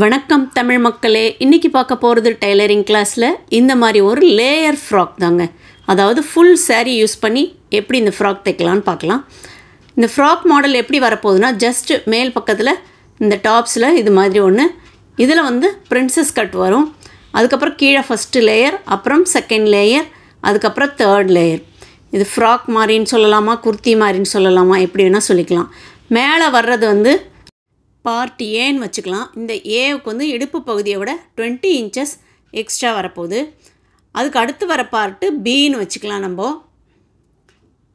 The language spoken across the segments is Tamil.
வணக்கம் தமிழ் மக்களே இன்றைக்கி பார்க்க போகிறது டைலரிங் கிளாஸில் இந்த மாதிரி ஒரு லேயர் ஃப்ராக் தாங்க அதாவது ஃபுல் சாரீ யூஸ் பண்ணி எப்படி இந்த ஃப்ராக் தைக்கலான்னு பார்க்கலாம் இந்த ஃப்ராக் மாடல் எப்படி வரப்போகுதுன்னா ஜஸ்ட்டு மேல் பக்கத்தில் இந்த டாப்ஸில் இது மாதிரி ஒன்று இதில் வந்து பிரின்சஸ் கட் வரும் அதுக்கப்புறம் கீழே ஃபஸ்ட்டு லேயர் அப்புறம் செகண்ட் லேயர் அதுக்கப்புறம் தேர்ட் லேயர் இது ஃப்ராக் மாதிரின்னு சொல்லலாமா குர்த்தி மாதிரின்னு சொல்லலாமா எப்படி வேணால் சொல்லிக்கலாம் மேலே வர்றது வந்து பார்ட் ஏன்னு வச்சுக்கலாம் இந்த ஏவுக்கு வந்து இடுப்பு பகுதியை விட டுவெண்ட்டி இன்ச்சஸ் எக்ஸ்ட்ரா வரப்போகுது அதுக்கு அடுத்து வர பார்ட்டு பின்னு வச்சுக்கலாம் நம்ம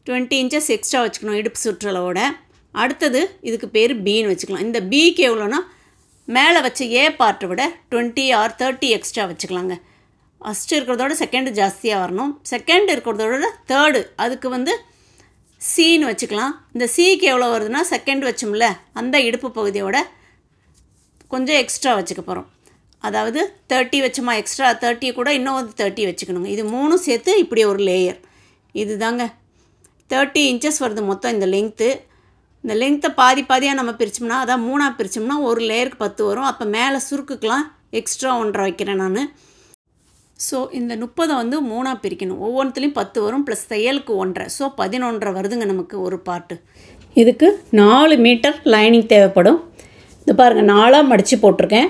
டுவெண்ட்டி இன்ச்சஸ் எக்ஸ்ட்ரா வச்சுக்கணும் இடுப்பு சுற்றளவோட அடுத்தது இதுக்கு பேர் பின்னு வச்சுக்கலாம் இந்த பிக்கு எவ்வளோன்னா மேலே வச்ச ஏ பார்ட்டை விட டுவெண்ட்டி ஆர் தேர்ட்டி எக்ஸ்ட்ரா வச்சுக்கலாங்க ஃபஸ்ட்டு இருக்கிறதோட செகண்டு ஜாஸ்தியாக வரணும் செகண்ட் இருக்கிறதோட தேர்டு அதுக்கு வந்து சீன்னு வச்சுக்கலாம் இந்த சீக்கு எவ்வளோ வருதுன்னா செகண்ட் வச்சோம்ல அந்த இடுப்பு பகுதியோட கொஞ்சம் எக்ஸ்ட்ரா வச்சுக்க போகிறோம் அதாவது தேர்ட்டி வச்சோமா எக்ஸ்ட்ரா தேர்ட்டி கூட இன்னும் வந்து தேர்ட்டி வச்சுக்கணுங்க இது மூணும் சேர்த்து இப்படி ஒரு லேயர் இது தாங்க தேர்ட்டி இன்ச்சஸ் வருது மொத்தம் இந்த லெங்க்த்து இந்த லெங்க்த்தை பாதி பாதியாக நம்ம பிரித்தோம்னா அதான் மூணாக பிரித்தோம்னா ஒரு லேயருக்கு பத்து வரும் அப்போ மேலே சுருக்குக்கெலாம் எக்ஸ்ட்ரா ஒன்றரை வைக்கிறேன் நான் ஸோ இந்த முப்பதை வந்து மூணாக பிரிக்கணும் ஒவ்வொன்றுத்துலேயும் பத்து வரும் ப்ளஸ் செயலுக்கு ஒன்றரை ஸோ பதினொன்றரை வருதுங்க நமக்கு ஒரு பாட்டு இதுக்கு நாலு மீட்டர் லைனிங் தேவைப்படும் இது பாருங்கள் நாலாக மடித்து போட்டிருக்கேன்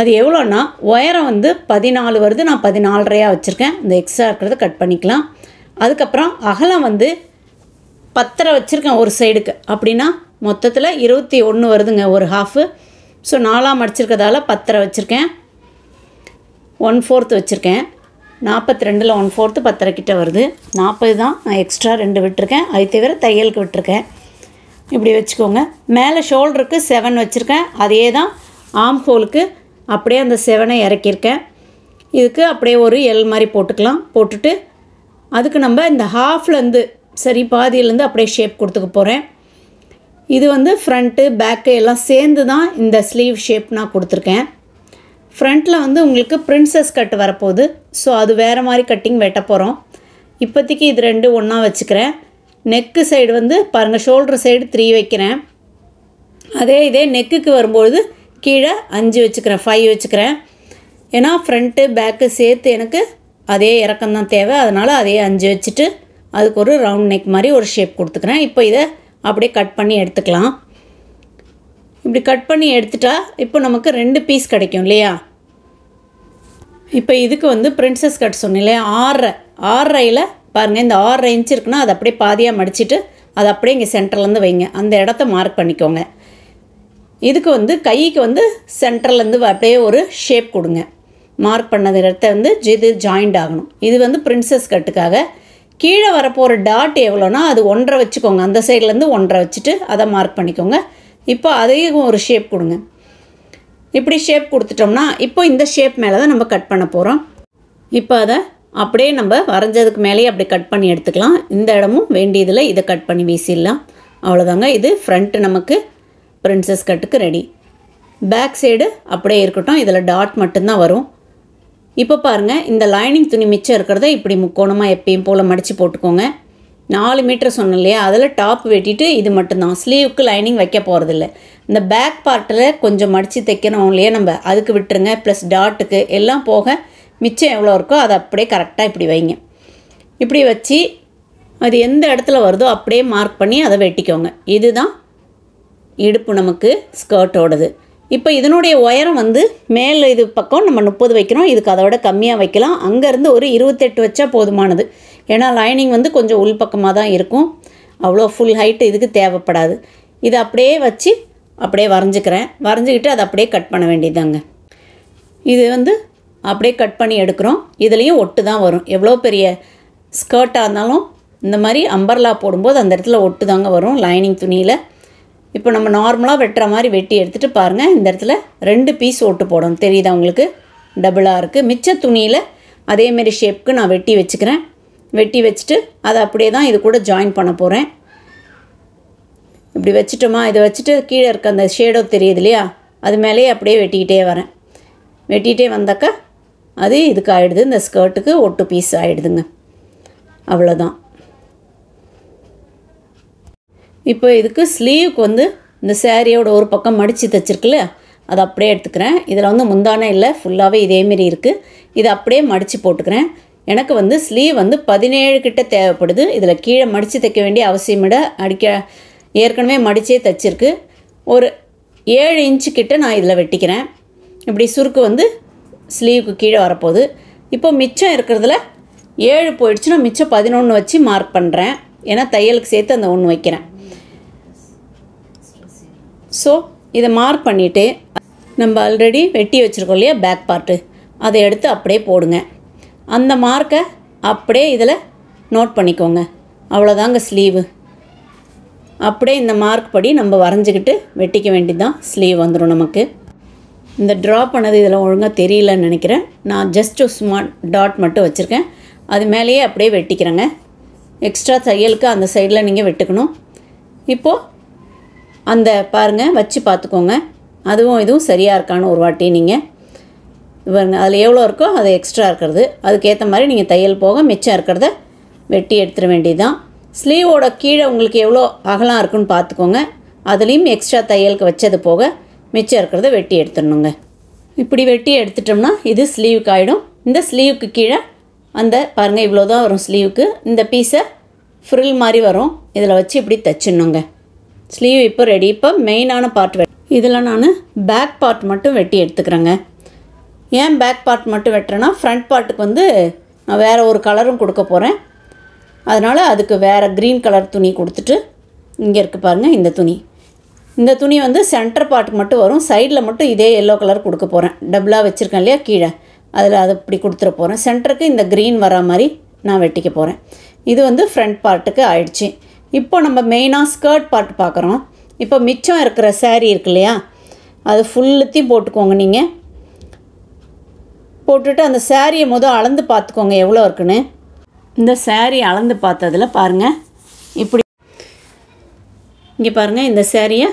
அது எவ்வளோன்னா ஒயரம் வந்து பதினாலு வருது நான் பதினாலரையாக வச்சுருக்கேன் இந்த எக்ஸ்ட்ரா இருக்கிறத கட் பண்ணிக்கலாம் அதுக்கப்புறம் அகலம் வந்து பத்தரை வச்சுருக்கேன் ஒரு சைடுக்கு அப்படின்னா மொத்தத்தில் இருபத்தி ஒன்று வருதுங்க ஒரு ஹாஃபு ஸோ நாலாக மடிச்சிருக்கிறதால பத்தரை வச்சுருக்கேன் ஒன் ஃபோர்த் வச்சுருக்கேன் நாற்பத்தி ரெண்டில் ஒன் ஃபோர்த்து பத்தரை கிட்டே வருது நாற்பது தான் நான் எக்ஸ்ட்ரா ரெண்டு விட்டுருக்கேன் அது தவிர தையலுக்கு விட்டுருக்கேன் இப்படி வச்சுக்கோங்க மேலே ஷோல்டருக்கு செவன் வச்சுருக்கேன் அதே தான் ஆம் ஹோலுக்கு அப்படியே அந்த செவனை இறக்கியிருக்கேன் இதுக்கு அப்படியே ஒரு எல் மாதிரி போட்டுக்கலாம் போட்டுட்டு அதுக்கு நம்ம இந்த ஹாஃப்லேருந்து சரி பாதியிலேருந்து அப்படியே ஷேப் கொடுத்துக்க போகிறேன் இது வந்து ஃப்ரண்ட்டு பேக்கு எல்லாம் சேர்ந்து தான் இந்த ஸ்லீவ் ஷேப் நான் கொடுத்துருக்கேன் ஃப்ரண்ட்டில் வந்து உங்களுக்கு ப்ரின்ஸஸ் கட் வரப்போகுது ஸோ அது வேறு மாதிரி கட்டிங் வெட்ட போகிறோம் இப்போதைக்கு இது ரெண்டு ஒன்றா வச்சுக்கிறேன் நெக்கு சைடு வந்து பாருங்கள் ஷோல்ட்ரு சைடு த்ரீ வைக்கிறேன் அதே இதே நெக்குக்கு வரும்பொழுது கீழே அஞ்சு வச்சுக்கிறேன் ஃபைவ் வச்சுக்கிறேன் ஏன்னா ஃப்ரண்ட்டு பேக்கு சேர்த்து எனக்கு அதே இறக்கம்தான் தேவை அதனால் அதே அஞ்சு வச்சுட்டு அதுக்கு ஒரு ரவுண்ட் நெக் மாதிரி ஒரு ஷேப் கொடுத்துக்கிறேன் இப்போ இதை அப்படியே கட் பண்ணி எடுத்துக்கலாம் இப்படி கட் பண்ணி எடுத்துட்டா இப்போ நமக்கு ரெண்டு பீஸ் கிடைக்கும் இல்லையா இப்போ இதுக்கு வந்து பிரின்சஸ் கட் சொன்னேன் இல்லையா ஆறரை ஆறரையில் பாருங்கள் இந்த ஆறரை இன்ச் இருக்குன்னா அதை அப்படியே பாதியாக மடிச்சுட்டு அதை அப்படியே இங்கே சென்டர்லேருந்து வைங்க அந்த இடத்த மார்க் பண்ணிக்கோங்க இதுக்கு வந்து கைக்கு வந்து சென்டர்லேருந்து அப்படியே ஒரு ஷேப் கொடுங்க மார்க் பண்ணது இடத்த வந்து இது ஜாயிண்ட் ஆகணும் இது வந்து பிரின்சஸ் கட்டுக்காக கீழே வரப்போகிற டாட் எவ்வளோனா அது ஒன்றரை வச்சுக்கோங்க அந்த சைட்லேருந்து ஒன்றரை வச்சுட்டு அதை மார்க் பண்ணிக்கோங்க இப்போ அதையும் ஒரு ஷேப் கொடுங்க இப்படி ஷேப் கொடுத்துட்டோம்னா இப்போ இந்த ஷேப் மேலே தான் நம்ம கட் பண்ண போகிறோம் இப்போ அதை அப்படியே நம்ம வரைஞ்சதுக்கு மேலேயே அப்படி கட் பண்ணி எடுத்துக்கலாம் இந்த இடமும் வேண்டியதில் இதை கட் பண்ணி வீசிடலாம் அவ்வளோதாங்க இது ஃப்ரண்ட்டு நமக்கு ப்ரின்ஸஸ் கட்டுக்கு ரெடி பேக் சைடு அப்படியே இருக்கட்டும் இதில் டாட் மட்டும்தான் வரும் இப்போ பாருங்கள் இந்த லைனிங் துணி மிச்சம் இருக்கிறத இப்படி முக்கோணமாக எப்பயும் போல் மடித்து போட்டுக்கோங்க நாலு மீட்டர் சொன்னேன் இல்லையா அதில் டாப் வெட்டிட்டு இது மட்டும்தான் ஸ்லீவுக்கு லைனிங் வைக்க போகிறதில்ல இந்த பேக் பார்ட்டில் கொஞ்சம் மடித்து தைக்கணும் இல்லையா நம்ம அதுக்கு விட்டுருங்க ப்ளஸ் டாட்டுக்கு எல்லாம் போக மிச்சம் எவ்வளோ இருக்கோ அதை அப்படியே கரெக்டாக இப்படி வைங்க இப்படி வச்சு அது எந்த இடத்துல வருதோ அப்படியே மார்க் பண்ணி அதை வெட்டிக்கோங்க இதுதான் இடுப்பு நமக்கு ஸ்கர்ட்டோடது இப்போ இதனுடைய உயரம் வந்து மேலே இது பக்கம் நம்ம முப்பது வைக்கிறோம் இதுக்கு அதை விட கம்மியாக வைக்கலாம் அங்கேருந்து ஒரு இருபத்தெட்டு வச்சா போதுமானது ஏன்னா லைனிங் வந்து கொஞ்சம் உள் பக்கமாக தான் இருக்கும் அவ்வளோ ஃபுல் ஹைட்டு இதுக்கு தேவைப்படாது இதை அப்படியே வச்சு அப்படியே வரைஞ்சிக்கிறேன் வரைஞ்சிக்கிட்டு அதை அப்படியே கட் பண்ண வேண்டியதாங்க இது வந்து அப்படியே கட் பண்ணி எடுக்கிறோம் இதுலேயும் ஒட்டு தான் வரும் எவ்வளோ பெரிய ஸ்கர்ட்டாக இருந்தாலும் இந்த மாதிரி அம்பர்லா போடும்போது அந்த இடத்துல ஒட்டு தாங்க வரும் லைனிங் துணியில் இப்போ நம்ம நார்மலாக வெட்டுற மாதிரி வெட்டி எடுத்துகிட்டு பாருங்கள் இந்த இடத்துல ரெண்டு பீஸ் ஒட்டு போடணும் தெரியுதா உங்களுக்கு டபுளாக இருக்குது மிச்ச துணியில் அதேமாரி ஷேப்புக்கு நான் வெட்டி வச்சுக்கிறேன் வெட்டி வச்சுட்டு அதை அப்படியே தான் இது கூட ஜாயின் பண்ண போகிறேன் இப்படி வச்சுட்டோமா இதை வச்சுட்டு கீழே இருக்க அந்த ஷேடோ தெரியுது இல்லையா அது மேலேயே அப்படியே வெட்டிக்கிட்டே வரேன் வெட்டிகிட்டே வந்தாக்கா அது இதுக்கு ஆகிடுது இந்த ஸ்கர்ட்டுக்கு ஒட்டு பீஸ் ஆகிடுதுங்க அவ்வளோதான் இப்போ இதுக்கு ஸ்லீவுக்கு வந்து இந்த சேரீயோட ஒரு பக்கம் மடித்து தைச்சிருக்குல்ல அதை அப்படியே எடுத்துக்கிறேன் இதில் வந்து முந்தான இல்லை ஃபுல்லாகவே இதேமாரி இருக்குது இதை அப்படியே மடித்து போட்டுக்கிறேன் எனக்கு வந்து ஸ்லீவ் வந்து பதினேழு கிட்ட தேவைப்படுது இதில் கீழே மடித்து தைக்க வேண்டிய அவசியமிட அடிக்க ஏற்கனவே மடித்தே தைச்சிருக்கு ஒரு ஏழு இன்ச்சு கிட்ட நான் இதில் வெட்டிக்கிறேன் இப்படி சுருக்கு வந்து ஸ்லீவுக்கு கீழே வரப்போகுது இப்போ மிச்சம் இருக்கிறதுல ஏழு போயிடுச்சுன்னா மிச்சம் பதினொன்று வச்சு மார்க் பண்ணுறேன் ஏன்னா தையலுக்கு சேர்த்து அந்த ஒன்று வைக்கிறேன் ஸோ இதை மார்க் பண்ணிவிட்டு நம்ம ஆல்ரெடி வெட்டி வச்சுருக்கோம் இல்லையா பேக் பார்ட்டு அதை எடுத்து அப்படியே போடுங்க அந்த மார்க்கை அப்படியே இதில் நோட் பண்ணிக்கோங்க அவ்வளோதாங்க ஸ்லீவு அப்படியே இந்த மார்க் படி நம்ம வரைஞ்சிக்கிட்டு வெட்டிக்க வேண்டியது தான் ஸ்லீவ் வந்துடும் நமக்கு இந்த ட்ரா பண்ணது இதில் ஒழுங்காக தெரியலன்னு நினைக்கிறேன் நான் ஜஸ்ட் சும்மா டாட் மட்டும் வச்சுருக்கேன் அது மேலேயே அப்படியே வெட்டிக்கிறேங்க எக்ஸ்ட்ரா தையலுக்கு அந்த சைடில் நீங்கள் வெட்டுக்கணும் இப்போது அந்த பாருங்கள் வச்சு பார்த்துக்கோங்க அதுவும் இதுவும் சரியாக இருக்கான்னு ஒரு வாட்டி நீங்கள் பாருங்கள் அதில் எவ்வளோ இருக்கோ அது எக்ஸ்ட்ரா இருக்கிறது அதுக்கேற்ற மாதிரி நீங்கள் தையல் போக மிச்சம் இருக்கிறத வெட்டி எடுத்துட வேண்டியது தான் ஸ்லீவோட கீழே உங்களுக்கு எவ்வளோ அகலம் இருக்குன்னு பார்த்துக்கோங்க அதுலேயும் எக்ஸ்ட்ரா தையலுக்கு வச்சது போக மிச்சம் இருக்கிறத வெட்டி எடுத்துடணுங்க இப்படி வெட்டி எடுத்துட்டோம்னா இது ஸ்லீவுக்கு ஆகிடும் இந்த ஸ்லீவுக்கு கீழே அந்த பாருங்கள் இவ்வளோ தான் வரும் ஸ்லீவுக்கு இந்த பீஸை ஃப்ரில் மாதிரி வரும் இதில் வச்சு இப்படி தைச்சிடணுங்க ஸ்லீவ் இப்போ ரெடி இப்போ மெயினான பார்ட் வெ இதில் நான் பேக் பார்ட் மட்டும் வெட்டி எடுத்துக்கிறேங்க ஏன் பேக் பார்ட் மட்டும் வெட்டுறேன்னா ஃப்ரண்ட் பார்ட்டுக்கு வந்து நான் வேறு ஒரு கலரும் கொடுக்க போகிறேன் அதனால் அதுக்கு வேறு க்ரீன் கலர் துணி கொடுத்துட்டு இங்கே இருக்குது பாருங்கள் இந்த துணி இந்த துணி வந்து சென்டர் பார்ட்டுக்கு மட்டும் வரும் சைடில் மட்டும் இதே எல்லோ கலர் கொடுக்க போகிறேன் டபுளாக வச்சுருக்கேன் இல்லையா கீழே அதில் அது இப்படி கொடுத்துட போகிறேன் சென்டருக்கு இந்த க்ரீன் வரா மாதிரி நான் வெட்டிக்க போகிறேன் இது வந்து ஃப்ரண்ட் பார்ட்டுக்கு ஆயிடுச்சு இப்போ நம்ம மெயினாக ஸ்கர்ட் பார்ட் பார்க்குறோம் இப்போ மிச்சம் இருக்கிற சேரீ இருக்கு இல்லையா அது ஃபுல்லுத்தையும் போட்டுக்கோங்க நீங்கள் போட்டுட்டு அந்த சேரீயை மொதல் அளந்து பார்த்துக்கோங்க எவ்வளோ இருக்குன்னு இந்த சேரீ அளந்து பார்த்ததில் பாருங்கள் இப்படி இங்கே பாருங்கள் இந்த சேரீயை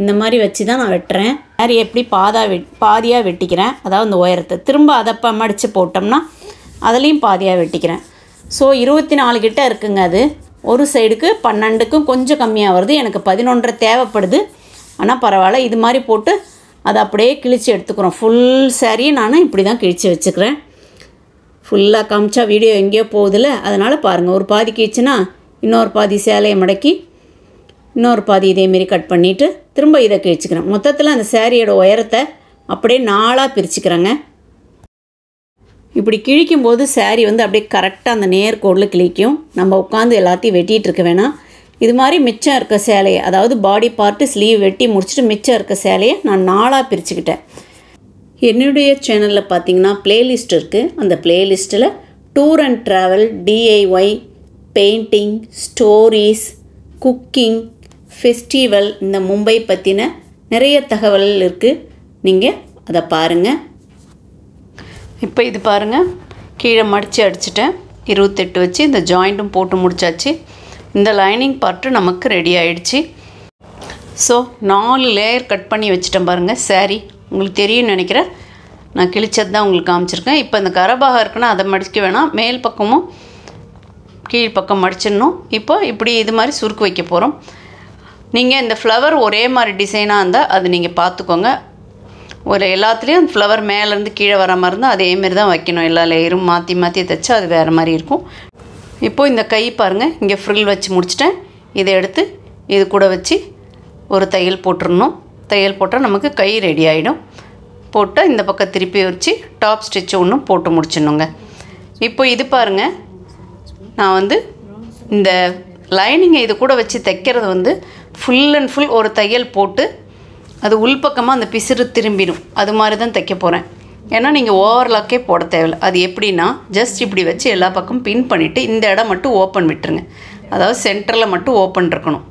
இந்த மாதிரி வச்சு தான் நான் வெட்டுறேன் சேரீ எப்படி பாதா வெ பாதியாக வெட்டிக்கிறேன் அதாவது இந்த உயரத்தை திரும்ப அதை மடித்து போட்டோம்னா அதுலேயும் பாதியாக வெட்டிக்கிறேன் ஸோ இருபத்தி நாலு கிட்டே இருக்குங்க அது ஒரு சைடுக்கு பன்னெண்டுக்கும் கொஞ்சம் கம்மியாக வருது எனக்கு பதினொன்றரை தேவைப்படுது ஆனால் பரவாயில்ல இது மாதிரி போட்டு அதை அப்படியே கிழித்து எடுத்துக்கிறோம் ஃபுல் சாரியை நான் இப்படி தான் கிழித்து வச்சுக்கிறேன் ஃபுல்லாக காமிச்சா வீடியோ எங்கேயோ போகுதில்ல அதனால் பாருங்கள் ஒரு பாதி கிழிச்சுன்னா இன்னொரு பாதி சேலையை மடக்கி இன்னொரு பாதி இதேமாரி கட் பண்ணிவிட்டு திரும்ப இதை கிழிச்சிக்கிறேன் மொத்தத்தில் அந்த சேரீயோட உயரத்தை அப்படியே நாளாக பிரிச்சுக்கிறேங்க இப்படி கிழிக்கும்போது சேரீ வந்து அப்படியே கரெக்டாக அந்த நேர்கோடில் கிழிக்கும் நம்ம உட்காந்து எல்லாத்தையும் வெட்டிகிட்டு இருக்க வேணாம் இது மாதிரி மிச்சம் இருக்க சேலையை அதாவது பாடி பார்ட்டு ஸ்லீவ் வெட்டி முடிச்சுட்டு மிச்சம் இருக்க சேலையை நான் நாளாக பிரிச்சுக்கிட்டேன் என்னுடைய சேனலில் பார்த்தீங்கன்னா பிளேலிஸ்ட் இருக்குது அந்த பிளேலிஸ்ட்டில் tour and travel DIY painting stories cooking festival இந்த மும்பை பற்றின நிறைய தகவல் இருக்குது நீங்கள் அதை பாருங்கள் இப்போ இது பாருங்கள் கீழே மடித்து அடிச்சிட்டேன் இருபத்தெட்டு வச்சு இந்த ஜாயிண்ட்டும் போட்டு முடிச்சாச்சு இந்த லைனிங் பார்ட்டு நமக்கு ரெடி ஆயிடுச்சு ஸோ நாலு லேயர் கட் பண்ணி வச்சுட்டேன் பாருங்கள் சாரி உங்களுக்கு தெரியும்னு நினைக்கிறேன் நான் கிழிச்சது தான் உங்களுக்கு காமிச்சிருக்கேன் இப்போ இந்த கரபாக இருக்குன்னா அதை மடிக்க வேணாம் மேல் பக்கமும் கீழ்ப்பக்கம் மடிச்சிடணும் இப்போ இப்படி இது மாதிரி சுருக்கு வைக்க போகிறோம் நீங்கள் இந்த ஃப்ளவர் ஒரே மாதிரி டிசைனாக இருந்தால் அது நீங்கள் பார்த்துக்கோங்க ஒரு எல்லாத்துலேயும் ஃப்ளவர் மேலேருந்து கீழே வர மாதிரி இருந்தால் அதேமாரி தான் வைக்கணும் எல்லா லேயரும் மாற்றி மாற்றி தைச்சா அது வேறு மாதிரி இருக்கும் இப்போது இந்த கை பாருங்கள் இங்கே ஃப்ரில் வச்சு முடிச்சிட்டேன் இதை எடுத்து இது கூட வச்சு ஒரு தையல் போட்டுடணும் தையல் போட்டால் நமக்கு கை ரெடி ஆகிடும் போட்டால் இந்த பக்கம் திருப்பி வச்சு டாப் ஸ்டிச்சு ஒன்றும் போட்டு முடிச்சிடணுங்க இப்போ இது பாருங்கள் நான் வந்து இந்த லைனிங்கை இது கூட வச்சு தைக்கிறது வந்து ஃபுல் அண்ட் ஃபுல் ஒரு தையல் போட்டு அது உள்பக்கமாக அந்த பிசிறு திரும்பிடும் அது மாதிரி தான் தைக்க போகிறேன் ஏன்னா நீங்கள் ஓவர்லாக்கே போட தேவையில்லை அது எப்படின்னா ஜஸ்ட் இப்படி வச்சு எல்லா பக்கமும் பின் பண்ணிவிட்டு இந்த இடம் மட்டும் ஓப்பன் விட்டுருங்க அதாவது சென்டரில் மட்டும் ஓப்பன் இருக்கணும்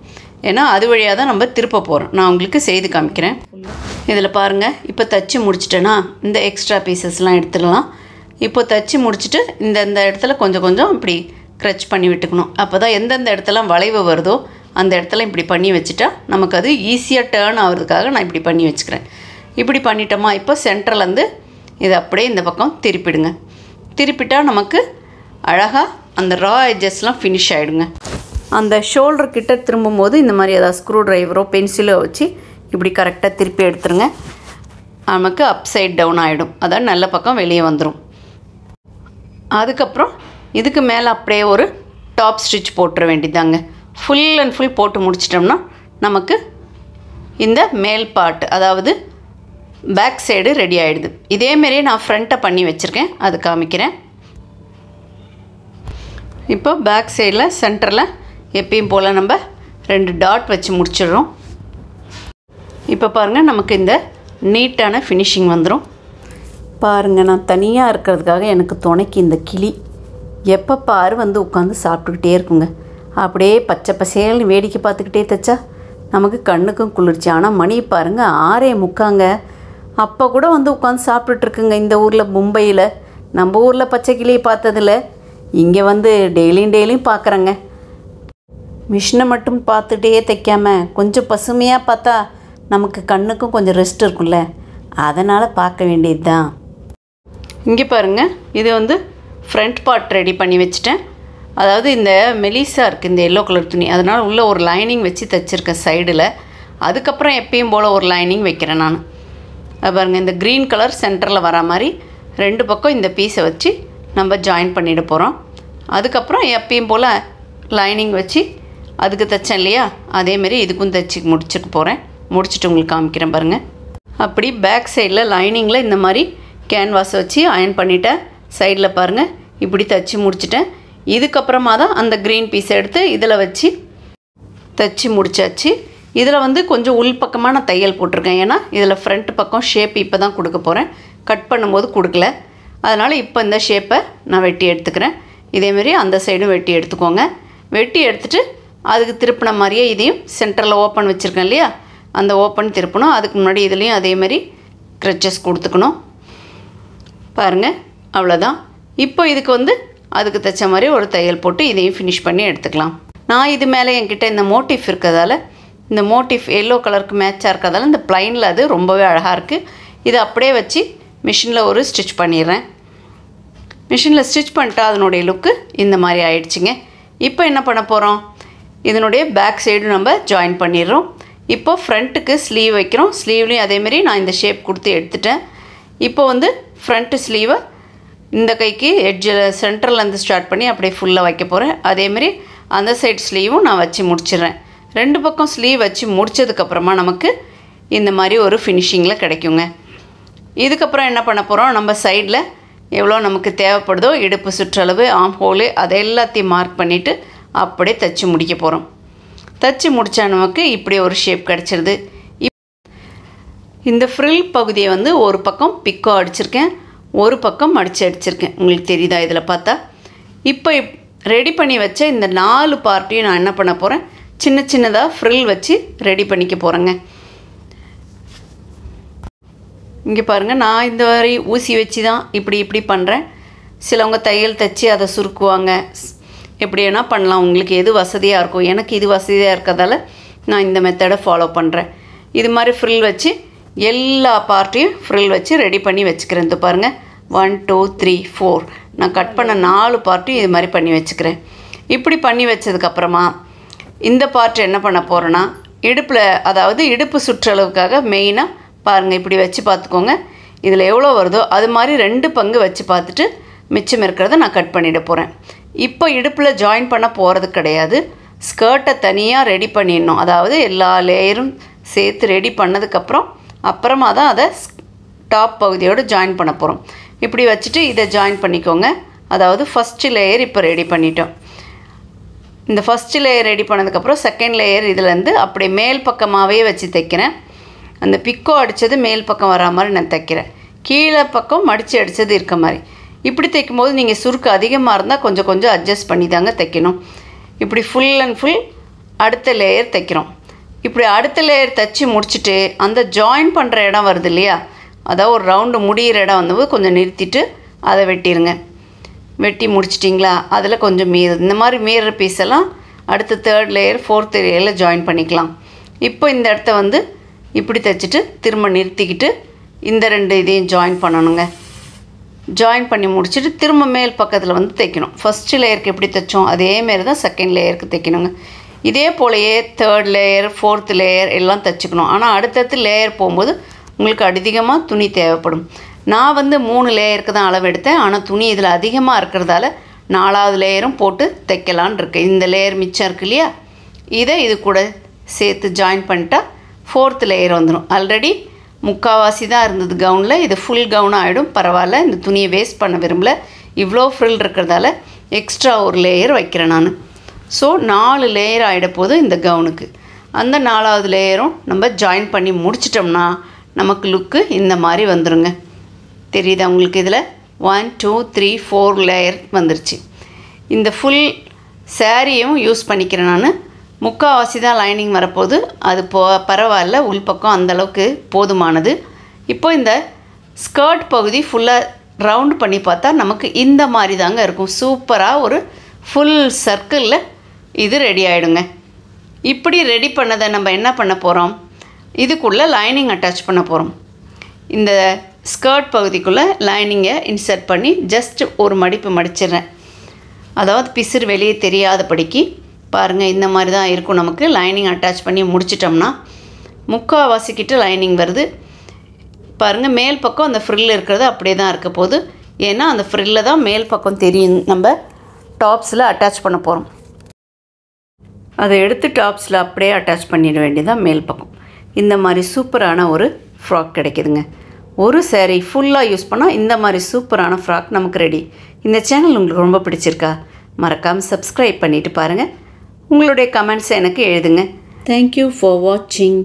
ஏன்னா அது வழியாக தான் நம்ம திருப்ப போகிறோம் நான் உங்களுக்கு செய்து காமிக்கிறேன் இதில் பாருங்கள் இப்போ தச்சு முடிச்சிட்டேன்னா இந்த எக்ஸ்ட்ரா பீசஸ்லாம் எடுத்துடலாம் இப்போ தச்சு முடிச்சுட்டு இந்த இந்த இடத்துல கொஞ்சம் கொஞ்சம் இப்படி க்ரச் பண்ணி விட்டுக்கணும் அப்போ தான் எந்தெந்த இடத்துல வளைவு வருதோ அந்த இடத்துல இப்படி பண்ணி வச்சுட்டா நமக்கு அது ஈஸியாக டேர்ன் ஆகிறதுக்காக நான் இப்படி பண்ணி வச்சுக்கிறேன் இப்படி பண்ணிட்டோமா இப்போ சென்டர்லேருந்து இதை அப்படியே இந்த பக்கம் திருப்பிடுங்க திருப்பிட்டால் நமக்கு அழகாக அந்த ரா எஜஸ்லாம் ஃபினிஷ் ஆகிடுங்க அந்த ஷோல்டர் கிட்ட திரும்பும்போது இந்த மாதிரி ஏதாவது ஸ்க்ரூ ட்ரைவரோ பென்சிலோ வச்சு இப்படி கரெக்டாக திருப்பி எடுத்துருங்க நமக்கு அப் சைட் டவுன் ஆகிடும் அதாவது நல்ல பக்கம் வெளியே வந்துடும் அதுக்கப்புறம் இதுக்கு மேலே அப்படியே ஒரு டாப் ஸ்டிச் போட்டுற வேண்டியதாங்க ஃபுல் அண்ட் ஃபுல் போட்டு முடிச்சிட்டோம்னா நமக்கு இந்த மேல் பார்ட் அதாவது பேக் சைடு ரெடி ஆகிடுது இதேமாரியே நான் ஃப்ரண்ட்டை பண்ணி வச்சுருக்கேன் அது காமிக்கிறேன் இப்போ பேக் சைடில் சென்டரில் எப்பயும் போல் நம்ம ரெண்டு டாட் வச்சு முடிச்சிடுறோம் இப்போ பாருங்கள் நமக்கு இந்த நீட்டான ஃபினிஷிங் வந்துடும் பாருங்கள் நான் தனியாக இருக்கிறதுக்காக எனக்கு துணைக்கு இந்த கிளி எப்போ பாரு வந்து உட்காந்து சாப்பிட்டுக்கிட்டே இருக்குங்க அப்படியே பச்சை பசேல்னு வேடிக்கை பார்த்துக்கிட்டே தைச்சா நமக்கு கண்ணுக்கும் குளிர்ச்சி ஆனால் மணி பாருங்கள் ஆறே முக்காங்க அப்போ கூட வந்து உட்காந்து சாப்பிட்டுட்ருக்குங்க இந்த ஊரில் மும்பையில் நம்ம ஊரில் பச்சை கிளியை பார்த்ததில்ல இங்கே வந்து டெய்லியும் டெய்லியும் பார்க்குறேங்க மிஷினை மட்டும் பார்த்துட்டே தைக்காமல் கொஞ்சம் பசுமையாக பார்த்தா நமக்கு கண்ணுக்கும் கொஞ்சம் ரெஸ்ட் இருக்கும்ல அதனால் பார்க்க வேண்டியது தான் இங்கே பாருங்கள் இது வந்து ஃப்ரண்ட் பார்ட் ரெடி பண்ணி வச்சுட்டேன் அதாவது இந்த மெலிசா இருக்குது இந்த எல்லோ கலர் துணி அதனால் உள்ளே ஒரு லைனிங் வச்சு தைச்சிருக்கேன் சைடில் அதுக்கப்புறம் எப்பயும் போல் ஒரு லைனிங் வைக்கிறேன் நான் பாருங்கள் இந்த க்ரீன் கலர் சென்டரில் வர மாதிரி ரெண்டு பக்கம் இந்த பீஸை வச்சு நம்ம ஜாயின் பண்ணிட போகிறோம் அதுக்கப்புறம் எப்பயும் போல் லைனிங் வச்சு அதுக்கு தைச்சேன் இல்லையா அதேமாரி இதுக்கும் தைச்சி முடிச்சுட்டு போகிறேன் முடிச்சுட்டு உங்களுக்கு காமிக்கிறேன் பாருங்கள் அப்படி பேக் சைடில் லைனிங்கில் இந்த மாதிரி கேன்வாஸ் வச்சு அயன் பண்ணிவிட்டேன் சைடில் பாருங்கள் இப்படி தைச்சி முடிச்சிட்டேன் இதுக்கப்புறமா தான் அந்த க்ரீன் பீஸை எடுத்து இதில் வச்சு தைச்சி முடித்தாச்சு இதில் வந்து கொஞ்சம் உள் பக்கமாக நான் தையல் போட்டிருக்கேன் ஏன்னா இதில் ஃப்ரண்ட் பக்கம் ஷேப் இப்போ தான் கொடுக்க போகிறேன் கட் பண்ணும்போது கொடுக்கல அதனால் இப்போ இந்த ஷேப்பை நான் வெட்டி எடுத்துக்கிறேன் இதேமாரி அந்த சைடும் வெட்டி எடுத்துக்கோங்க வெட்டி எடுத்துகிட்டு அதுக்கு திருப்பின மாதிரியே இதையும் சென்டரில் ஓப்பன் வச்சுருக்கேன் இல்லையா அந்த ஓப்பன் திருப்பணும் அதுக்கு முன்னாடி இதுலேயும் அதேமாரி க்ரச்சஸ் கொடுத்துக்கணும் பாருங்கள் அவ்வளோதான் இப்போ இதுக்கு வந்து அதுக்கு தைச்ச மாதிரி ஒரு தையல் போட்டு இதையும் ஃபினிஷ் பண்ணி எடுத்துக்கலாம் நான் இது மேலே என்கிட்ட இந்த மோட்டிஃப் இருக்கிறதால இந்த மோட்டிஃப் எல்லோ கலருக்கு மேட்சாக இருக்கிறதால இந்த ப்ளைனில் அது ரொம்பவே அழகாக இருக்குது இதை அப்படியே வச்சு மிஷினில் ஒரு ஸ்டிச் பண்ணிடுறேன் மிஷினில் ஸ்டிச் பண்ணிட்டா அதனுடைய லுக்கு இந்த மாதிரி ஆயிடுச்சுங்க இப்போ என்ன பண்ண போகிறோம் இதனுடைய பேக் சைடு நம்ம ஜாயின் பண்ணிடுறோம் இப்போ ஃப்ரண்ட்டுக்கு ஸ்லீவ் வைக்கிறோம் ஸ்லீவ்லேயும் அதேமாரி நான் இந்த ஷேப் கொடுத்து எடுத்துட்டேன் இப்போ வந்து ஃப்ரண்ட்டு ஸ்லீவை இந்த கைக்கு எட்ஜில் சென்டர்லேருந்து ஸ்டார்ட் பண்ணி அப்படியே ஃபுல்லாக வைக்க போகிறேன் அதேமாரி அந்த சைட் ஸ்லீவும் நான் வச்சு முடிச்சிடுறேன் ரெண்டு பக்கம் ஸ்லீவ் வச்சு முடித்ததுக்கப்புறமா நமக்கு இந்த மாதிரி ஒரு ஃபினிஷிங்கில் கிடைக்குங்க இதுக்கப்புறம் என்ன பண்ண போகிறோம் நம்ம சைடில் எவ்வளோ நமக்கு தேவைப்படுதோ இடுப்பு சுற்றளவு ஆம் ஹோலு அதை எல்லாத்தையும் மார்க் பண்ணிவிட்டு அப்படியே தைச்சி முடிக்க போகிறோம் தச்சு முடித்தா நமக்கு இப்படி ஒரு ஷேப் கிடச்சிருது இந்த ஃப்ரில் பகுதியை வந்து ஒரு பக்கம் பிக்கோ அடிச்சிருக்கேன் ஒரு பக்கம் மடித்து அடிச்சிருக்கேன் உங்களுக்கு தெரியுதா இதில் பார்த்தா இப்போ ரெடி பண்ணி வச்ச இந்த நாலு பார்ட்டையும் நான் என்ன பண்ண போகிறேன் சின்ன சின்னதாக ஃப்ரில் வச்சு ரெடி பண்ணிக்க போகிறேங்க இங்கே பாருங்கள் நான் இந்த மாதிரி ஊசி வச்சு தான் இப்படி இப்படி பண்ணுறேன் சிலவங்க தையல் தைச்சி அதை சுருக்குவாங்க எப்படி வேணால் பண்ணலாம் உங்களுக்கு எது வசதியாக இருக்கும் எனக்கு இது வசதியாக இருக்கிறதால நான் இந்த மெத்தடை ஃபாலோ பண்ணுறேன் இது மாதிரி ஃப்ரில் வச்சு எல்லா பார்ட்டையும் ஃப்ரில் வச்சு ரெடி பண்ணி வச்சுக்கிறேன் இது பாருங்கள் ஒன் டூ த்ரீ ஃபோர் நான் கட் பண்ண நாலு பார்ட்டையும் இது மாதிரி பண்ணி வச்சுக்கிறேன் இப்படி பண்ணி வச்சதுக்கப்புறமா இந்த பார்ட் என்ன பண்ண போகிறோன்னா இடுப்பில் அதாவது இடுப்பு சுற்றளவுக்காக மெயினாக பாருங்கள் இப்படி வச்சு பார்த்துக்கோங்க இதில் எவ்வளோ வருதோ அது மாதிரி ரெண்டு பங்கு வச்சு பார்த்துட்டு மிச்சம் இருக்கிறத நான் கட் பண்ணிட போகிறேன் இப்போ இடுப்பில் ஜாயின் பண்ண போகிறது கிடையாது ஸ்கர்ட்டை தனியாக ரெடி பண்ணிடணும் அதாவது எல்லா லேயரும் சேர்த்து ரெடி பண்ணதுக்கப்புறம் அப்புறமா தான் அதை டாப் பகுதியோடு ஜாயின் பண்ண போகிறோம் இப்படி வச்சுட்டு இதை ஜாயின் பண்ணிக்கோங்க அதாவது ஃபஸ்ட்டு லேயர் இப்போ ரெடி பண்ணிட்டோம் இந்த ஃபஸ்ட்டு லேயர் ரெடி பண்ணதுக்கப்புறம் செகண்ட் லேயர் இதுலேருந்து அப்படி மேல் பக்கமாகவே வச்சு தைக்கிறேன் அந்த பிக்கோ அடித்தது மேல் பக்கம் வரா மாதிரி நான் தைக்கிறேன் கீழே பக்கம் மடித்து அடித்தது இருக்க மாதிரி இப்படி தைக்கும்போது நீங்கள் சுருக்கு அதிகமாக இருந்தால் கொஞ்சம் கொஞ்சம் அட்ஜஸ்ட் பண்ணி தாங்க தைக்கணும் இப்படி ஃபுல் அண்ட் ஃபுல் அடுத்த லேயர் தைக்கிறோம் இப்படி அடுத்த லேயர் தைச்சி முடிச்சுட்டு அந்த ஜாயின் பண்ணுற இடம் வருது இல்லையா அதாவது ஒரு ரவுண்டு முடிகிற இடம் வந்தபோது கொஞ்சம் நிறுத்திட்டு அதை வெட்டிடுங்க வெட்டி முடிச்சிட்டிங்களா அதில் கொஞ்சம் மீறு இந்த மாதிரி மீற பீஸ் எல்லாம் அடுத்து தேர்ட் லேயர் ஃபோர்த் லேயரில் ஜாயின் பண்ணிக்கலாம் இப்போ இந்த இடத்த வந்து இப்படி தைச்சிட்டு திரும்ப நிறுத்திக்கிட்டு இந்த ரெண்டு இதையும் ஜாயின் பண்ணணுங்க ஜாயின் பண்ணி முடிச்சுட்டு திரும்ப மேல் பக்கத்தில் வந்து தைக்கணும் ஃபஸ்ட்டு லேயருக்கு எப்படி தைச்சோம் அதேமாரி தான் செகண்ட் லேயருக்கு தைக்கணுங்க இதே போலயே தேர்ட் லேயர் ஃபோர்த் லேயர் எல்லாம் தைச்சிக்கணும் ஆனால் அடுத்தடுத்து லேயர் போகும்போது உங்களுக்கு அதிகமாக துணி தேவைப்படும் நான் வந்து மூணு லேயருக்கு தான் அளவு எடுத்தேன் ஆனால் துணி இதில் அதிகமாக இருக்கிறதால நாலாவது லேயரும் போட்டு தைக்கலான் இருக்கு இந்த லேயர் மிச்சம் இருக்கு இல்லையா இதை இது கூட சேர்த்து ஜாயின் பண்ணிட்டா ஃபோர்த்து லேயர் வந்துடும் ஆல்ரெடி முக்காவாசி தான் இருந்தது கவுனில் இது ஃபுல் கவுன் ஆகிடும் பரவாயில்ல இந்த துணியை வேஸ்ட் பண்ண விரும்பல இவ்வளோ ஃப்ரில் இருக்கிறதால எக்ஸ்ட்ரா ஒரு லேயர் வைக்கிறேன் நான் ஸோ நாலு லேயர் ஆகிட இந்த கவுனுக்கு அந்த நாலாவது லேயரும் நம்ம ஜாயின் பண்ணி முடிச்சிட்டோம்னா நமக்கு லுக்கு இந்த மாதிரி வந்துடுங்க தெரியுது உங்களுக்கு இதில் one two three four layer வந்துருச்சு இந்த ஃபுல் சேரீயும் யூஸ் பண்ணிக்கிறேன் நான் முக்கால்வாசி தான் லைனிங் வரப்போகுது அது போ பரவாயில்ல உள்பக்கம் அந்தளவுக்கு போதுமானது இப்போ இந்த ஸ்கர்ட் பகுதி ஃபுல்லாக ரவுண்ட் பண்ணி பார்த்தா நமக்கு இந்த மாதிரி தாங்க இருக்கும் சூப்பராக ஒரு ஃபுல் சர்க்கிளில் இது ரெடி ஆகிடுங்க இப்படி ரெடி பண்ணதை நம்ம என்ன பண்ண போகிறோம் இதுக்குள்ளே லைனிங் அட்டாச் பண்ண போகிறோம் இந்த ஸ்கர்ட் பகுதிக்குள்ளே லைனிங்கை இன்சர்ட் பண்ணி ஜஸ்ட் ஒரு மடிப்பு மடிச்சிடுறேன் அதாவது பிசிறு வெளியே தெரியாதபடிக்கு பாருங்கள் இந்த மாதிரி தான் இருக்கும் நமக்கு லைனிங் அட்டாச் பண்ணி முடிச்சிட்டோம்னா முக்கால்வாசி கிட்ட லைனிங் வருது பாருங்கள் மேல் பக்கம் அந்த ஃப்ரில் இருக்கிறது அப்படியே தான் இருக்க போது ஏன்னா அந்த ஃப்ரில்ல தான் மேல் பக்கம் தெரியும் நம்ம டாப்ஸில் அட்டாச் பண்ண போகிறோம் அதை எடுத்து டாப்ஸில் அப்படியே அட்டாச் பண்ணிட வேண்டியதான் மேல் பக்கம் இந்த மாதிரி சூப்பரான ஒரு ஃப்ராக் கிடைக்குதுங்க ஒரு சேரீ ஃபுல்லாக யூஸ் பண்ணால் இந்த மாதிரி சூப்பரான ஃப்ராக் நமக்கு ரெடி இந்த சேனல் உங்களுக்கு ரொம்ப பிடிச்சிருக்கா மறக்காமல் சப்ஸ்கிரைப் பண்ணிவிட்டு பாருங்கள் உங்களுடைய கமெண்ட்ஸை எனக்கு எழுதுங்க தேங்க்யூ ஃபார் வாட்சிங்